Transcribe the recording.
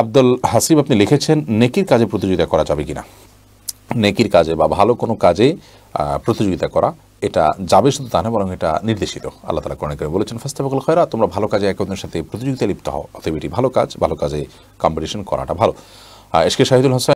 আব্দুল হাসিব আপনি লিখেছেন নেকির কাজে প্রতিযোগিতা করা যাবে কিনা নেকির কাজে বা ভালো কোনো কাজে প্রতিযোগিতা করা এটা যাবে শুধু তা না বরং এটা নির্দেশিত আল্লাহ তালা কোরআন করে বলেছেন অল খয়রা তোমরা ভালো কাজে এক অন্যের সাথে প্রতিযোগিতা লিপ্ত হও অথবা এটি ভালো কাজ ভালো কাজে কম্পিটিশন করাটা ভালো এসকে শাহিদুল হাসান